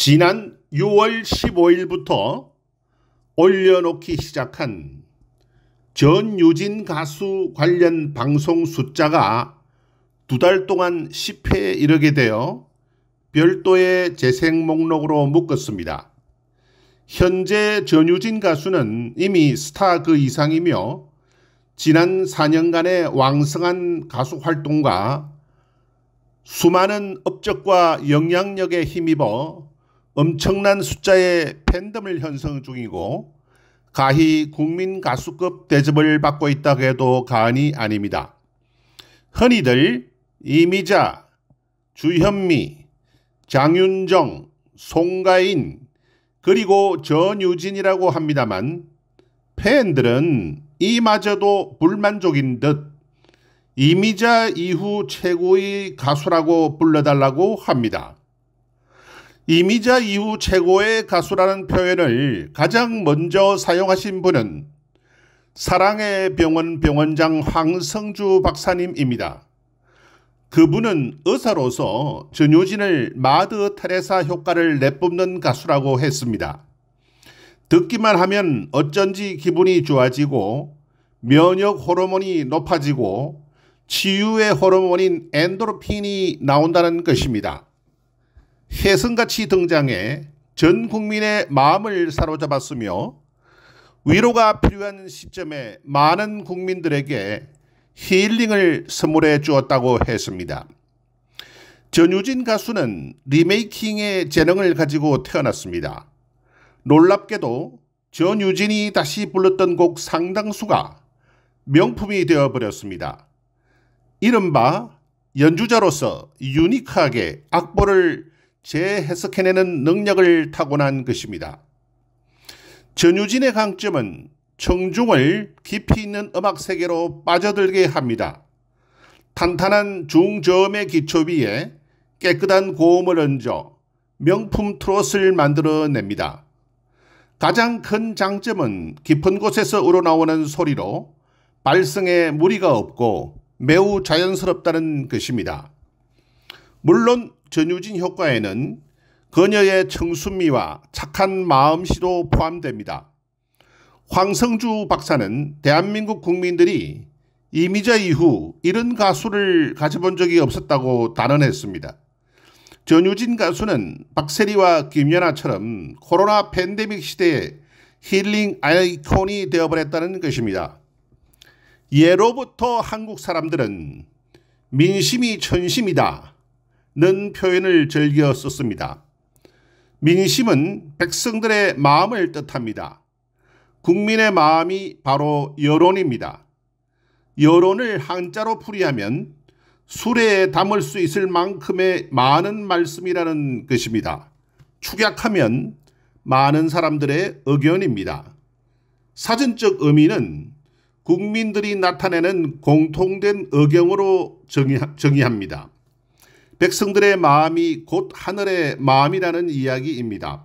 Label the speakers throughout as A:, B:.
A: 지난 6월 15일부터 올려놓기 시작한 전유진 가수 관련 방송 숫자가 두 달 동안 10회에 이르게 되어 별도의 재생 목록으로 묶었습니다. 현재 전유진 가수는 이미 스타 그 이상이며 지난 4년간의 왕성한 가수 활동과 수많은 업적과 영향력에 힘입어 엄청난 숫자의 팬덤을 형성 중이고 가히 국민 가수급 대접을 받고 있다고 해도 가언이 아닙니다. 흔히들 이미자, 주현미, 장윤정, 송가인, 그리고 전유진이라고 합니다만 팬들은 이마저도 불만족인 듯 이미자 이후 최고의 가수라고 불러달라고 합니다. 이미자 이후 최고의 가수라는 표현을 가장 먼저 사용하신 분은 사랑의 병원 병원장 황성주 박사님입니다. 그분은 의사로서 전효진을 마드 테레사 효과를 내뿜는 가수라고 했습니다. 듣기만 하면 어쩐지 기분이 좋아지고 면역 호르몬이 높아지고 치유의 호르몬인 엔도르핀이 나온다는 것입니다. 혜성같이 등장해 전 국민의 마음을 사로잡았으며 위로가 필요한 시점에 많은 국민들에게 힐링을 선물해 주었다고 했습니다. 전유진 가수는 리메이킹의 재능을 가지고 태어났습니다. 놀랍게도 전유진이 다시 불렀던 곡 상당수가 명품이 되어버렸습니다. 이른바 연주자로서 유니크하게 악보를 재해석해내는 능력을 타고난 것입니다. 전유진의 강점은 청중을 깊이 있는 음악 세계로 빠져들게 합니다. 탄탄한 중저음의 기초 위에 깨끗한 고음을 얹어 명품 트롯을 만들어냅니다. 가장 큰 장점은 깊은 곳에서 우러나오는 소리로 발성에 무리가 없고 매우 자연스럽다는 것입니다. 물론 전유진 효과에는 그녀의 청순미와 착한 마음씨도 포함됩니다. 황성주 박사는 대한민국 국민들이 이미자 이후 이런 가수를 가져본 적이 없었다고 단언했습니다. 전유진 가수는 박세리와 김연아처럼 코로나 팬데믹 시대에 힐링 아이콘이 되어버렸다는 것입니다. 예로부터 한국 사람들은 민심이 천심이다. 는 표현을 즐겨 썼습니다. 민심은 백성들의 마음을 뜻합니다. 국민의 마음이 바로 여론입니다. 여론을 한자로 풀이하면 술에 담을 수 있을 만큼의 많은 말씀이라는 것입니다. 축약하면 많은 사람들의 의견입니다. 사전적 의미는 국민들이 나타내는 공통된 의견으로 정의, 정의합니다. 백성들의 마음이 곧 하늘의 마음이라는 이야기입니다.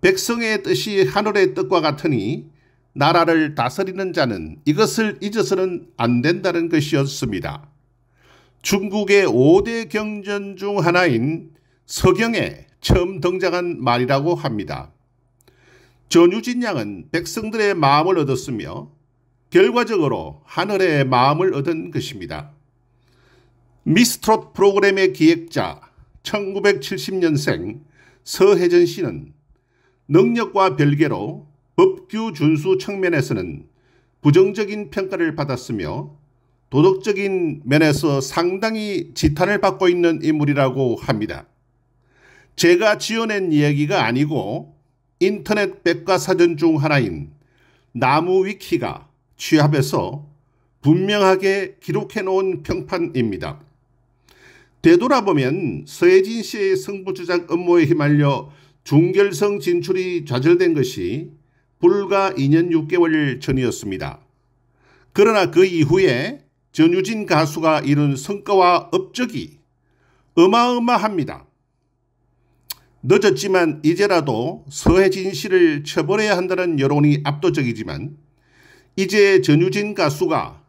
A: 백성의 뜻이 하늘의 뜻과 같으니 나라를 다스리는 자는 이것을 잊어서는 안 된다는 것이었습니다. 중국의 5대 경전 중 하나인 서경에 처음 등장한 말이라고 합니다. 전유진 양은 백성들의 마음을 얻었으며 결과적으로 하늘의 마음을 얻은 것입니다. 미스트롯 프로그램의 기획자 1970년생 서혜진 씨는 능력과 별개로 법규 준수 측면에서는 부정적인 평가를 받았으며 도덕적인 면에서 상당히 지탄을 받고 있는 인물이라고 합니다. 제가 지어낸 이야기가 아니고 인터넷 백과사전 중 하나인 나무위키가 취합해서 분명하게 기록해 놓은 평판입니다. 되돌아보면 서혜진 씨의 승부조장업무에 휘말려 중결성 진출이 좌절된 것이 불과 2년 6개월 전이었습니다. 그러나 그 이후에 전유진 가수가 이룬 성과와 업적이 어마어마합니다. 늦었지만 이제라도 서혜진 씨를 처벌해야 한다는 여론이 압도적이지만 이제 전유진 가수가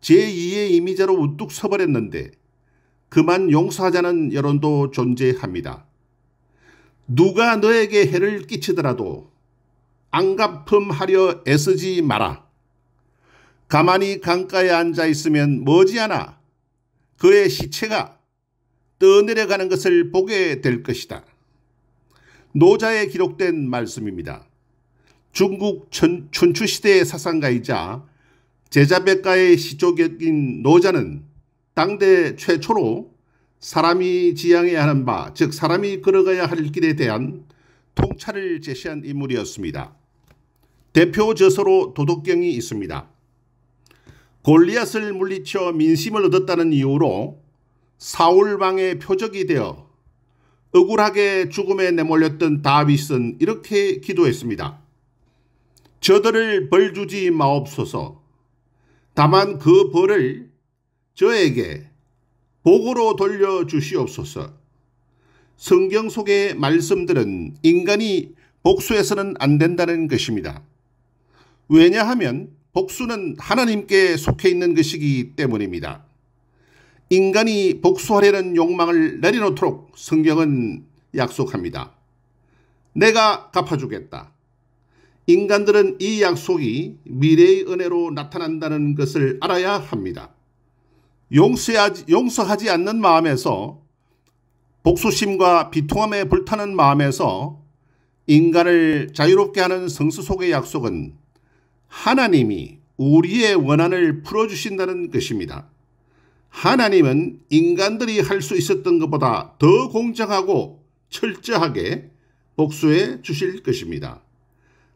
A: 제2의 이미자로 우뚝 서버렸는데 그만 용서하자는 여론도 존재합니다. 누가 너에게 해를 끼치더라도 안 갚음하려 애쓰지 마라. 가만히 강가에 앉아 있으면 머지않아 그의 시체가 떠내려가는 것을 보게 될 것이다. 노자에 기록된 말씀입니다. 중국 전, 춘추시대의 사상가이자 제자백가의 시조격인 노자는 당대 최초로 사람이 지향해야 하는 바, 즉 사람이 걸어가야 할 길에 대한 통찰을 제시한 인물이었습니다. 대표 저서로 도덕경이 있습니다. 골리앗을 물리쳐 민심을 얻었다는 이유로 사울방의 표적이 되어 억울하게 죽음에 내몰렸던 다윗은 이렇게 기도했습니다. 저들을 벌 주지 마옵소서. 다만 그 벌을 저에게 복으로 돌려주시옵소서. 성경 속의 말씀들은 인간이 복수해서는 안 된다는 것입니다. 왜냐하면 복수는 하나님께 속해 있는 것이기 때문입니다. 인간이 복수하려는 욕망을 내려놓도록 성경은 약속합니다. 내가 갚아주겠다. 인간들은 이 약속이 미래의 은혜로 나타난다는 것을 알아야 합니다. 용서하지, 용서하지 않는 마음에서 복수심과 비통함에 불타는 마음에서 인간을 자유롭게 하는 성수 속의 약속은 하나님이 우리의 원한을 풀어주신다는 것입니다. 하나님은 인간들이 할 수 있었던 것보다 더 공정하고 철저하게 복수해 주실 것입니다.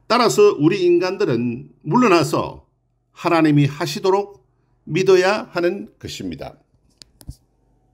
A: 따라서 우리 인간들은 물러나서 하나님이 하시도록 믿어야 하는 것입니다.